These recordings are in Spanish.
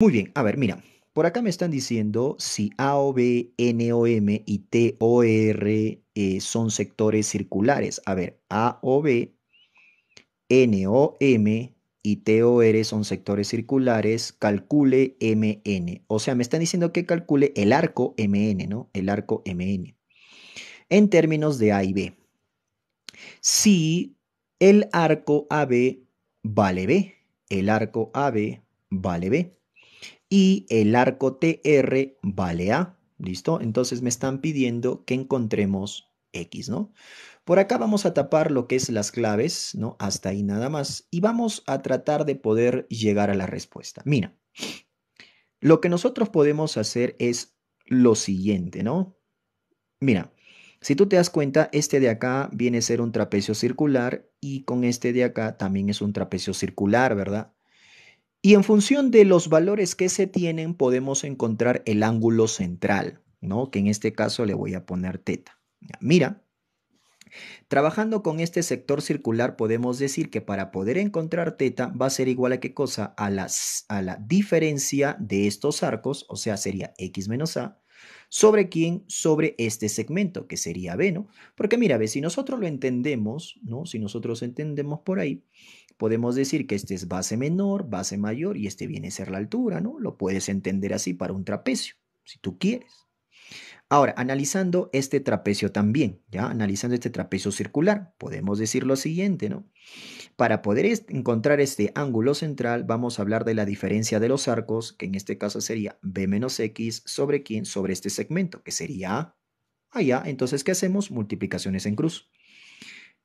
Muy bien, a ver, mira, por acá me están diciendo si AOB, NOM y TOR eh, son sectores circulares. A ver, AOB, NOM y TOR son sectores circulares, calcule MN. O sea, me están diciendo que calcule el arco MN, ¿no? El arco MN. En términos de A y B. Si el arco AB vale B, el arco AB vale B y el arco TR vale A. ¿Listo? Entonces me están pidiendo que encontremos X, ¿no? Por acá vamos a tapar lo que es las claves, ¿no? Hasta ahí nada más. Y vamos a tratar de poder llegar a la respuesta. Mira, lo que nosotros podemos hacer es lo siguiente, ¿no? Mira, si tú te das cuenta, este de acá viene a ser un trapecio circular y con este de acá también es un trapecio circular, ¿verdad? Y en función de los valores que se tienen, podemos encontrar el ángulo central, ¿no? Que en este caso le voy a poner teta. Mira, Trabajando con este sector circular podemos decir que para poder encontrar teta va a ser igual a qué cosa? A, a la diferencia de estos arcos, o sea, sería x menos a, ¿Sobre quién? Sobre este segmento, que sería B, ¿no? Porque mira, ve, si nosotros lo entendemos, ¿no? Si nosotros entendemos por ahí, podemos decir que este es base menor, base mayor y este viene a ser la altura, ¿no? Lo puedes entender así para un trapecio, si tú quieres. Ahora, analizando este trapecio también, ya analizando este trapecio circular, podemos decir lo siguiente, ¿no? Para poder encontrar este ángulo central, vamos a hablar de la diferencia de los arcos, que en este caso sería b menos x sobre quién, sobre este segmento, que sería a. Allá, entonces, ¿qué hacemos? Multiplicaciones en cruz.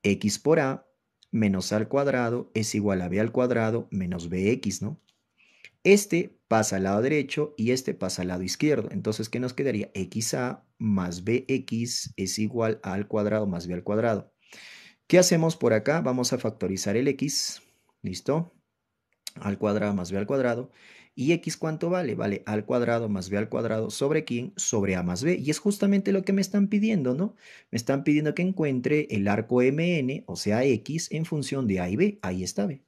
x por a menos a al cuadrado es igual a b al cuadrado menos bx, ¿no? Este pasa al lado derecho y este pasa al lado izquierdo. Entonces, ¿qué nos quedaría? XA más BX es igual a al cuadrado más B al cuadrado. ¿Qué hacemos por acá? Vamos a factorizar el X. ¿Listo? Al cuadrado más B al cuadrado. ¿Y X cuánto vale? Vale al cuadrado más B al cuadrado sobre quién? Sobre A más B. Y es justamente lo que me están pidiendo, ¿no? Me están pidiendo que encuentre el arco MN, o sea, X, en función de A y B. Ahí está B.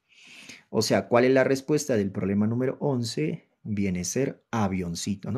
O sea, ¿cuál es la respuesta del problema número 11? Viene a ser avioncito, ¿no?